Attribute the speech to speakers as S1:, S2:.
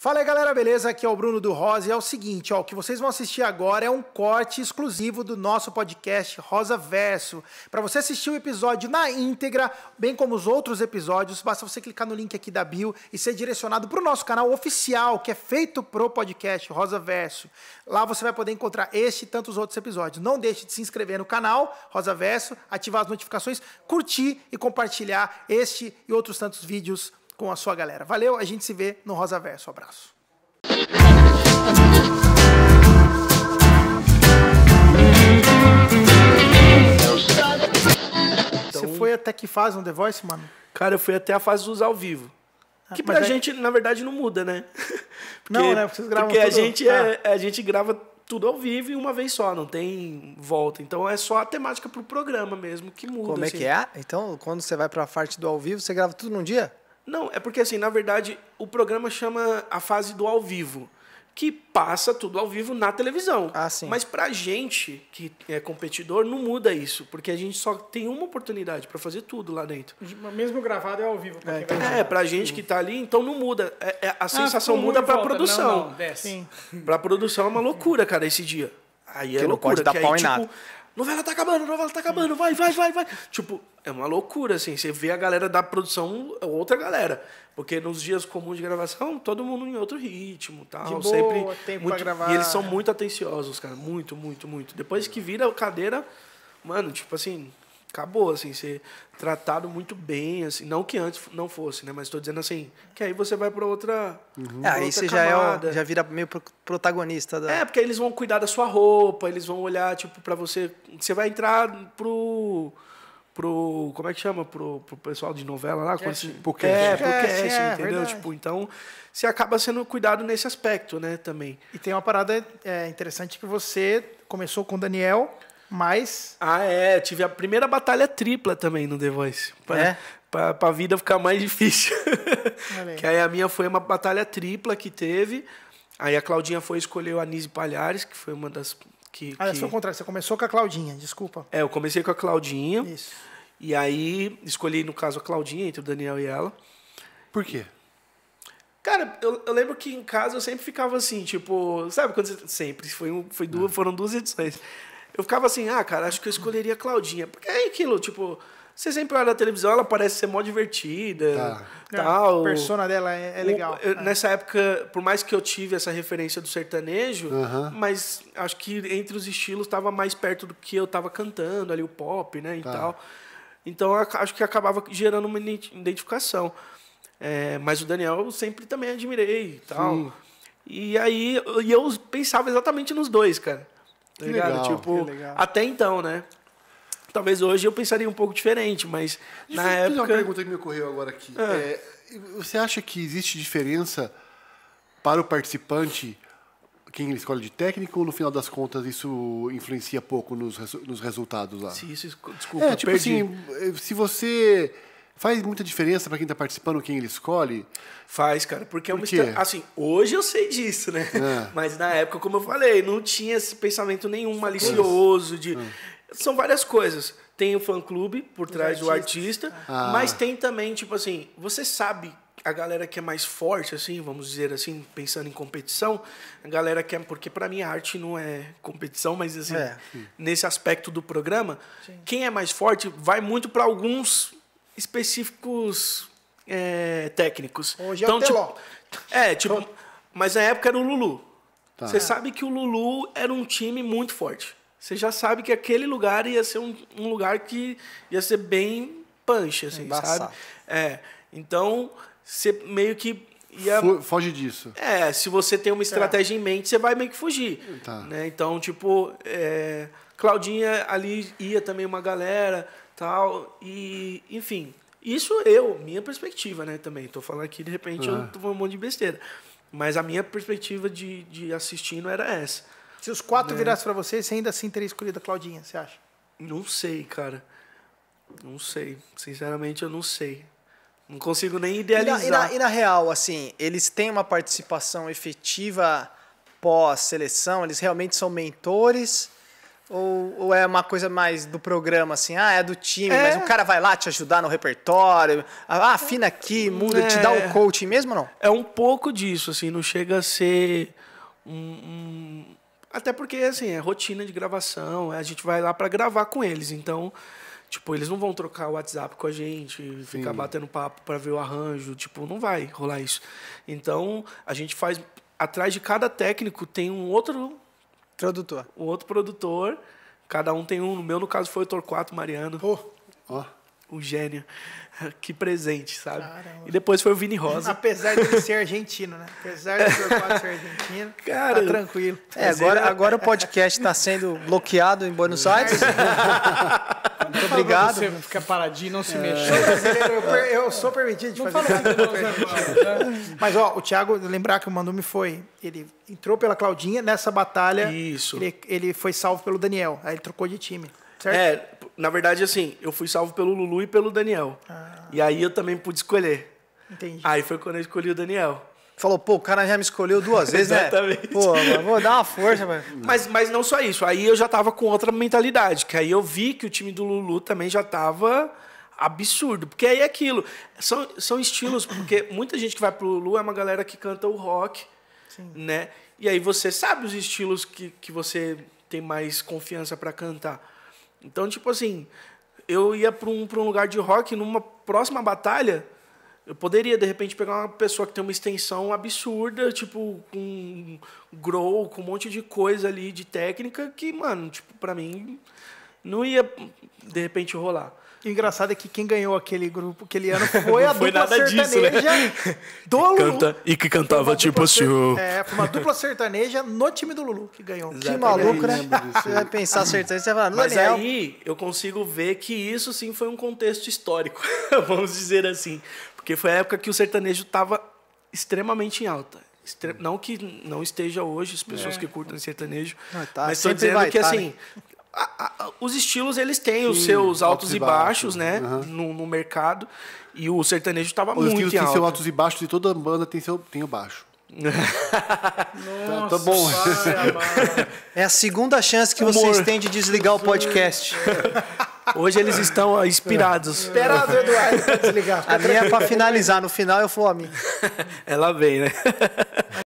S1: Fala aí galera, beleza? Aqui é o Bruno do Rosa e é o seguinte, ó, o que vocês vão assistir agora é um corte exclusivo do nosso podcast Rosa Verso. Para você assistir o episódio na íntegra, bem como os outros episódios, basta você clicar no link aqui da bio e ser direcionado para o nosso canal oficial, que é feito pro podcast Rosa Verso. Lá você vai poder encontrar este e tantos outros episódios. Não deixe de se inscrever no canal Rosa Verso, ativar as notificações, curtir e compartilhar este e outros tantos vídeos com a sua galera. Valeu, a gente se vê no Rosa Verso. Abraço. Então- você foi até que fase um The Voice, mano? Cara, eu fui até a fase dos ao vivo. Ah, que pra é... gente, na verdade, não muda, né? porque, não, né? Porque vocês gravam porque tudo. a gente, é, ah. é, a gente grava tudo ao vivo e uma vez só, não tem volta. Então é só a temática pro programa mesmo que muda. Como é assim. que é? Então, quando você vai pra parte do ao vivo, você grava tudo num dia? Não, é porque assim, na verdade, o programa chama a fase do ao vivo, que passa tudo ao vivo na televisão. Ah, sim. Mas pra gente que é competidor não muda isso, porque a gente só tem uma oportunidade para fazer tudo lá dentro. Mesmo gravado é ao vivo, pra é, quem vai é, pra gente que tá ali, então não muda. É, é, a ah, sensação muda pra volta. produção. Não, não, desce. Sim. Pra produção é uma loucura, cara, esse dia. Aí é que loucura, não pode dar pau aí, em tipo, nada novela tá acabando, novela tá acabando, vai, vai, vai, vai. Tipo, é uma loucura, assim. Você vê a galera da produção, é outra galera. Porque nos dias comuns de gravação, todo mundo em outro ritmo tal. De boa, sempre tempo muito, pra gravar. E eles são muito atenciosos, cara. Muito, muito, muito. Depois que vira a cadeira, mano, tipo assim, acabou, assim, ser tratado muito bem, assim, não que antes não fosse, né? Mas estou dizendo assim, que aí você vai para outra, uhum. aí você ah, já camada. é, o, já vira meio protagonista da É, porque eles vão cuidar da sua roupa, eles vão olhar tipo para você, você vai entrar pro pro como é que chama pro, pro pessoal de novela lá, quando se pro É, pro é, é entendeu? Tipo, então você acaba sendo cuidado nesse aspecto, né, também. E tem uma parada é, interessante que você começou com o Daniel, mas. Ah, é. Tive a primeira batalha tripla também no The Voice. Pra, é? pra, pra vida ficar mais difícil. que aí a minha foi uma batalha tripla que teve. Aí a Claudinha foi escolher o Anise Palhares, que foi uma das. Que, ah, é que... foi o contrário. Você começou com a Claudinha, desculpa. É, eu comecei com a Claudinha. Isso. E aí escolhi, no caso, a Claudinha, entre o Daniel e ela. Por quê? Cara, eu, eu, lembro que em casa eu sempre ficava assim, tipo, sabe quando você, sempre foi um, foi duas, é. foram duas edições. Eu ficava assim, ah, cara, acho que eu escolheria a Claudinha. Porque é aquilo, tipo, você sempre olha na televisão, ela parece ser mó divertida. Tá. É, tal. A persona dela é, é legal. O, eu, é. Nessa época, por mais que eu tive essa referência do sertanejo, mas acho que entre os estilos estava mais perto do que eu estava cantando, ali o pop, né? E tá. tal. Então acho que acabava gerando uma identificação. É, mas o Daniel eu sempre também admirei e tal. Sim. E aí e eu pensava exatamente nos dois, cara.
S2: Tá que ligado? Legal, tipo, legal.
S1: até então, né? Talvez hoje eu pensaria um pouco diferente, mas Deixa na época. Uma pergunta que me ocorreu agora aqui. Ah. É, você acha que existe diferença para o participante, quem ele escolhe de técnico, ou no final das contas isso influencia pouco nos, nos resultados lá? Se isso, desculpa, é, tipo perdi. assim, se você Faz muita diferença para quem está participando, quem ele escolhe? Faz, cara, porque Por é uma história. Assim, hoje eu sei disso, né? É. Mas na época, como eu falei, não tinha esse pensamento nenhum malicioso de. É. São várias coisas. Tem o fã-clube por trás do artista, ah. mas tem também, tipo assim, você sabe a galera que é mais forte, assim, vamos dizer assim, pensando em competição, a galera que é. Porque para mim a arte não é competição, mas assim, é. nesse aspecto do programa, Sim. quem é mais forte vai muito para alguns específicos é, técnicos. Hoje então, é o então, Tipo, é, tipo, então- mas na época era o Lulu. Tá. Você sabe que o Lulu era um time muito forte. Você já sabe que aquele lugar ia ser um, um lugar que ia ser bem punch, assim, sabe? É. Então, você meio que ia... Foge disso. É, se você tem uma estratégia é. em mente, você vai meio que fugir. Tá. Né? Então, tipo, é... Claudinha ali ia também uma galera tal. E, enfim, isso eu, minha perspectiva, né, também. Tô falando aqui, de repente, ah. eu tô falando um monte de besteira. Mas a minha perspectiva de, de assistindo era essa. Se os quatro né? virassem para você, você ainda assim teria escolhido a Claudinha, você acha? Não sei, cara. Não sei. Sinceramente, eu não sei. Não consigo nem idealizar. E na, e na, e na real, assim, eles têm uma participação efetiva pós-seleção? Eles realmente são mentores? Ou, ou, é uma coisa mais do programa, assim, ah, é do time, é. mas o cara vai lá te ajudar no repertório, ah, ah afina aqui, muda, é. te dá o é. coaching mesmo ou não? É um pouco disso, assim, não chega a ser um, um... Até porque, assim, é rotina de gravação, a gente vai lá para gravar com eles, então... Tipo, eles não vão trocar o WhatsApp com a gente, ficar batendo papo para ver o arranjo, tipo, não vai rolar isso. Então, a gente faz atrás de cada técnico tem um outro Produtor. Um outro produtor. Cada um tem um. No meu, no caso, foi o Torquato Mariano. Pô, ó um gênio. Que presente, sabe? Caramba. E depois foi o Vini Rosa. Apesar de ele ser argentino, né? Apesar de ser argentino, tá Cara, tá tranquilo. É, agora, agora o podcast está sendo bloqueado em Buenos é. Aires. Muito obrigado. Você fica paradinho, não se é. mexe. Sou eu, eu, sou permitido de não fazer fala isso. Né? Mas, ó, o Thiago, lembrar que o Mandumi foi. Ele entrou pela Claudinha nessa batalha. Isso. Ele, ele foi salvo pelo Daniel. Aí ele trocou de time. Certo? É, na verdade, assim, eu fui salvo pelo Lulu e pelo Daniel. Ah. E aí eu também pude escolher. Entendi. Aí foi quando eu escolhi o Daniel. Falou, pô, o cara já me escolheu duas vezes, né? Exatamente. Pô, vou dar uma força, mano. Mas, mas não só isso. Aí eu já tava com outra mentalidade. Que aí eu vi que o time do Lulu também já tava absurdo. Porque aí é aquilo. São, são estilos, porque muita gente que vai pro Lulu é uma galera que canta o rock, Sim. né? E aí você sabe os estilos que, que você tem mais confiança para cantar. Então, tipo assim, eu ia para um, um lugar de rock, numa próxima batalha, eu poderia, de repente, pegar uma pessoa que tem uma extensão absurda, tipo, com grow, com um monte de coisa ali de técnica que, mano, tipo, para mim não ia, de repente, rolar o engraçado é que quem ganhou aquele grupo aquele ano foi a foi dupla sertaneja disso, né? do Lulu. Canta, e que cantava tipo assim. É, foi uma dupla sertaneja no time do Lulu que ganhou. Exato, que maluco, né? Você vai pensar sertanejo, você vai falar, Mas Daniel. aí eu consigo ver que isso sim foi um contexto histórico, vamos dizer assim. Porque foi a época que o sertanejo estava extremamente em alta. Não que não esteja hoje, as pessoas é. que curtam sertanejo. Não, tá, mas estou dizendo que, tá, assim, né? a, a, os estilos eles têm Sim, os seus altos, altos e baixos, baixos né? Uhum. No, no, mercado. E o sertanejo estava muito estilos em alta. tem seus altos e baixos e toda banda tem seu tem o baixo. Nossa, tá, tá, bom. é a segunda chance que Amor. vocês têm de desligar o podcast. Hoje eles estão inspirados. o Eduardo, pra desligar. A minha é pra finalizar. No final eu falo a Ela vem, né?